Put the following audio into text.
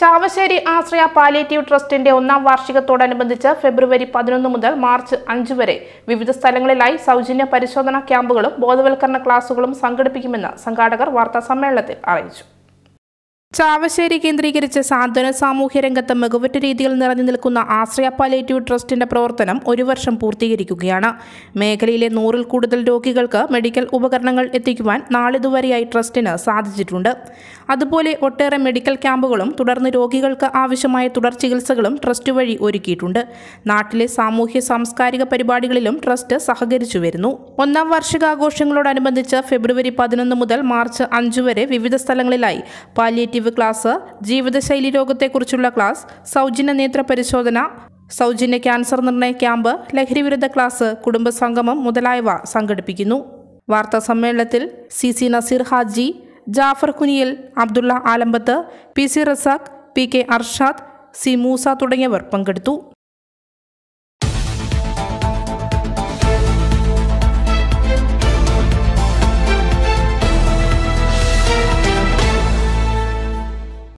ചാവശ്ശേരി ആശ്രയ palliative ട്രസ്റ്റിന്റെ ഒന്നാം വാർഷികത്തോടനുബന്ധിച്ച് ഫെബ്രുവരി പതിനൊന്ന് മുതൽ മാർച്ച് അഞ്ച് വരെ വിവിധ സ്ഥലങ്ങളിലായി സൗജന്യ പരിശോധനാ ക്യാമ്പുകളും ബോധവൽക്കരണ ക്ലാസുകളും സംഘടിപ്പിക്കുമെന്ന് സംഘാടകർ വാർത്താസമ്മേളനത്തിൽ അറിയിച്ചു ചാവശ്ശേരി കേന്ദ്രീകരിച്ച് സാന്ത്വന സാമൂഹ്യ രംഗത്ത് മികവുറ്റ രീതിയിൽ നിറഞ്ഞു നിൽക്കുന്ന ആശ്രയ പാലേറ്റീവ് ട്രസ്റ്റിന്റെ പ്രവർത്തനം ഒരു വർഷം പൂർത്തീകരിക്കുകയാണ് മേഖലയിലെ നൂറിൽ കൂടുതൽ രോഗികൾക്ക് മെഡിക്കൽ ഉപകരണങ്ങൾ എത്തിക്കുവാൻ നാളിതുവരെയായി ട്രസ്റ്റിന് സാധിച്ചിട്ടുണ്ട് അതുപോലെ ഒട്ടേറെ മെഡിക്കൽ ക്യാമ്പുകളും തുടർന്ന് രോഗികൾക്ക് ആവശ്യമായ തുടർ ചികിത്സകളും ട്രസ്റ്റ് വഴി ഒരുക്കിയിട്ടുണ്ട് നാട്ടിലെ സാമൂഹ്യ സാംസ്കാരിക പരിപാടികളിലും ട്രസ്റ്റ് സഹകരിച്ചു വരുന്നു ഒന്നാം വാർഷികാഘോഷങ്ങളോടനുബന്ധിച്ച് ഫെബ്രുവരി പതിനൊന്ന് മുതൽ മാർച്ച് അഞ്ചു വരെ വിവിധ സ്ഥലങ്ങളിലായി പാലിയേറ്റീവ് ലൈവ് ക്ലാസ് ജീവിതശൈലി രോഗത്തെക്കുറിച്ചുള്ള ക്ലാസ് സൗജന്യ നേത്ര പരിശോധന സൗജന്യ ക്യാൻസർ നിർണയ ക്യാമ്പ് ലഹരിവിരുദ്ധ ക്ലാസ് കുടുംബസംഗമം മുതലായവ സംഘടിപ്പിക്കുന്നു വാർത്താ സമ്മേളനത്തിൽ C C Naseer Haji Jafar Kuniyal Abdulla Alampath P C Razak P K Arshad C Moosa തുടങ്ങിയവർ പങ്കെടുത്തു